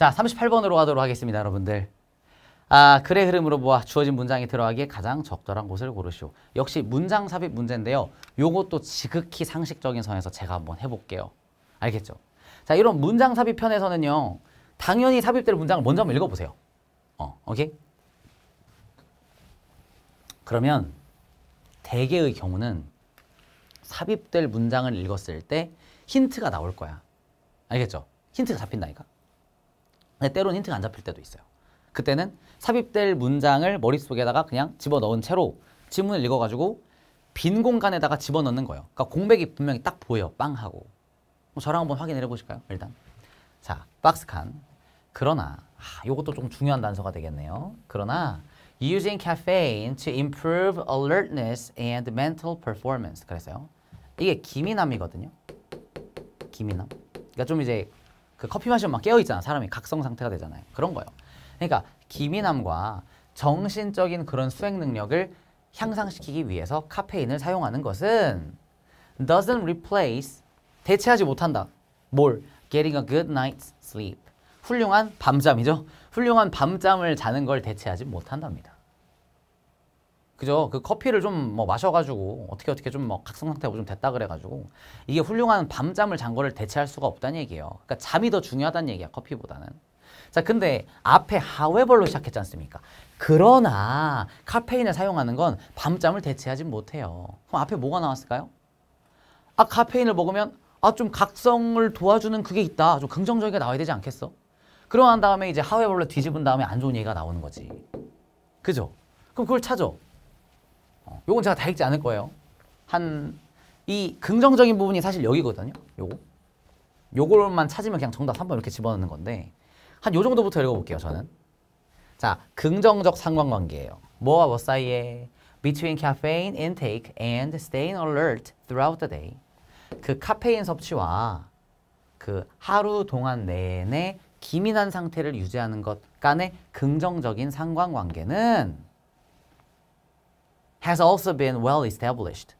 자, 38번으로 가도록 하겠습니다, 여러분들. 아, 글의 흐름으로 보아 주어진 문장이 들어가기에 가장 적절한 곳을 고르시오. 역시 문장 삽입 문제인데요. 요것도 지극히 상식적인 선에서 제가 한번 해볼게요. 알겠죠? 자, 이런 문장 삽입 편에서는요. 당연히 삽입될 문장을 먼저 한번 읽어보세요. 어, 오케이? 그러면 대개의 경우는 삽입될 문장을 읽었을 때 힌트가 나올 거야. 알겠죠? 힌트가 잡힌다니까? 네, 때로는 힌트가 안 잡힐 때도 있어요. 그때는 삽입될 문장을 머릿속에다가 그냥 집어넣은 채로 지문을 읽어가지고 빈 공간에다가 집어넣는 거예요. 그러니까 공백이 분명히 딱 보여. 빵 하고. 뭐 저랑 한번 확인해 보실까요? 일단. 자, 박스칸. 그러나, 아, 이것도 좀 중요한 단서가 되겠네요. 그러나, using caffeine to improve alertness and mental performance. 그랬어요. 이게 기민함이거든요. 기민함. 그러니까 좀 이제 그 커피 마시면 막 깨어있잖아. 사람이 각성 상태가 되잖아요. 그런 거예요. 그러니까 기민함과 정신적인 그런 수행 능력을 향상시키기 위해서 카페인을 사용하는 것은 doesn't replace, 대체하지 못한다. 뭘? getting a good night's sleep. 훌륭한 밤잠이죠. 훌륭한 밤잠을 자는 걸 대체하지 못한답니다. 그죠? 그 커피를 좀 뭐 마셔가지고 어떻게 어떻게 좀 뭐 각성 상태가 좀 됐다 그래가지고 이게 훌륭한 밤잠을 잔 거를 대체할 수가 없다는 얘기예요. 그러니까 잠이 더 중요하다는 얘기야 커피보다는. 자 근데 앞에 하웨벌로 시작했지 않습니까? 그러나 카페인을 사용하는 건 밤잠을 대체하지 못해요. 그럼 앞에 뭐가 나왔을까요? 아 카페인을 먹으면 아 좀 각성을 도와주는 그게 있다. 좀 긍정적이게 나와야 되지 않겠어? 그러고 난 다음에 이제 하웨벌로 뒤집은 다음에 안 좋은 얘기가 나오는 거지. 그죠? 그럼 그걸 찾아. 어, 요건 제가 다 읽지 않을 거예요. 한 이 긍정적인 부분이 사실 여기거든요. 요거. 요걸만 찾으면 그냥 정답 3번 이렇게 집어넣는 건데 한 요 정도부터 읽어볼게요, 저는. 자, 긍정적 상관관계예요. 뭐와 뭐 사이에 between caffeine intake and staying alert throughout the day. 그 카페인 섭취와 그 하루 동안 내내 기민한 상태를 유지하는 것 간의 긍정적인 상관관계는 has also been well established.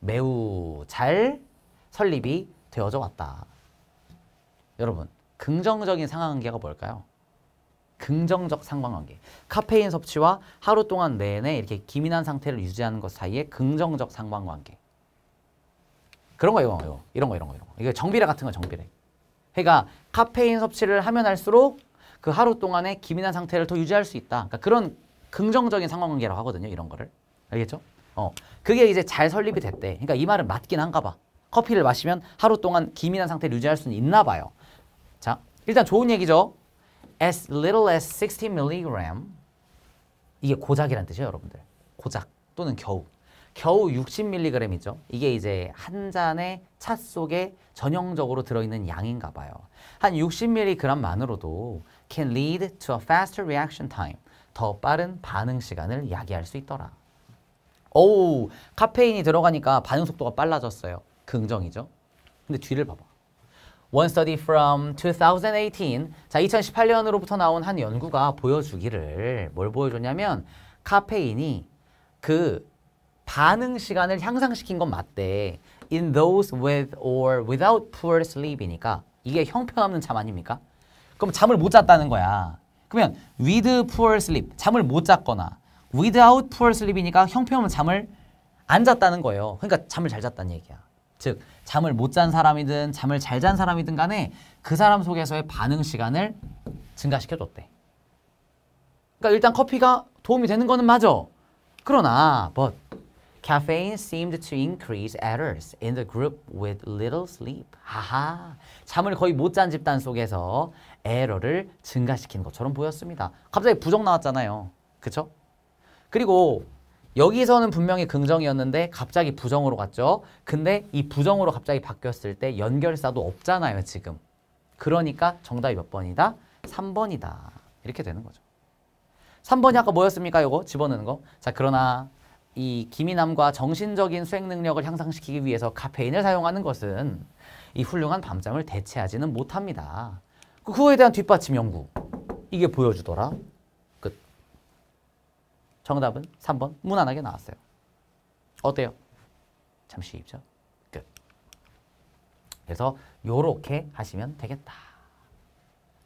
매우 잘 설립이 되어져 왔다. 여러분, 긍정적인 상관관계가 뭘까요? 긍정적 상관관계. 카페인 섭취와 하루 동안 내내 이렇게 기민한 상태를 유지하는 것 사이에 긍정적 상관관계. 그런 거 이런 거 이런 거 이런 거 이런 이게 정비례 같은 거 정비례. 그러니까 카페인 섭취를 하면 할수록 그 하루 동안의 기민한 상태를 더 유지할 수 있다. 그러니까 그런 긍정적인 상관관계라고 하거든요. 이런 거를. 알겠죠? 어, 그게 이제 잘 설립이 됐대. 그러니까 이 말은 맞긴 한가 봐. 커피를 마시면 하루 동안 기민한 상태를 유지할 수는 있나 봐요. 자, 일단 좋은 얘기죠. As little as 60 mg 이게 고작이란 뜻이에요, 여러분들. 고작 또는 겨우. 겨우 60mg이죠. 이게 이제 한 잔의 차 속에 전형적으로 들어있는 양인가 봐요. 한 60mg만으로도 can lead to a faster reaction time, 더 빠른 반응 시간을 야기할 수 있더라. 어우 카페인이 들어가니까 반응 속도가 빨라졌어요. 긍정이죠. 근데 뒤를 봐봐. One study from 2018. 자, 2018년으로부터 나온 한 연구가 보여주기를 뭘 보여줬냐면 카페인이 그 반응 시간을 향상시킨 건 맞대. In those with or without poor sleep이니까 이게 형편없는 잠 아닙니까? 그럼 잠을 못 잤다는 거야. 그러면 with poor sleep, 잠을 못 잤거나 without poor sleep이니까 형편없는 잠을 안 잤다는 거예요. 그러니까 잠을 잘 잤다는 얘기야. 즉 잠을 못 잔 사람이든 잠을 잘 잔 사람이든 간에 그 사람 속에서의 반응 시간을 증가시켜줬대. 그러니까 일단 커피가 도움이 되는 거는 맞어 그러나 but caffeine seemed to increase errors in the group with little sleep. 하하. 잠을 거의 못 잔 집단 속에서 에러를 증가시킨 것처럼 보였습니다. 갑자기 부정 나왔잖아요. 그쵸? 그리고 여기서는 분명히 긍정이었는데 갑자기 부정으로 갔죠. 근데 이 부정으로 갑자기 바뀌었을 때 연결사도 없잖아요, 지금. 그러니까 정답이 몇 번이다? 3번이다. 이렇게 되는 거죠. 3번이 아까 뭐였습니까? 이거 집어넣는 거. 자, 그러나 이 기민함과 정신적인 수행 능력을 향상시키기 위해서 카페인을 사용하는 것은 이 훌륭한 밤잠을 대체하지는 못합니다. 그거에 대한 뒷받침 연구. 이게 보여주더라. 정답은 3번 무난하게 나왔어요. 어때요? 잠시 죠 끝. 그래서 요렇게 하시면 되겠다.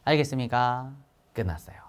알겠습니까? 끝났어요.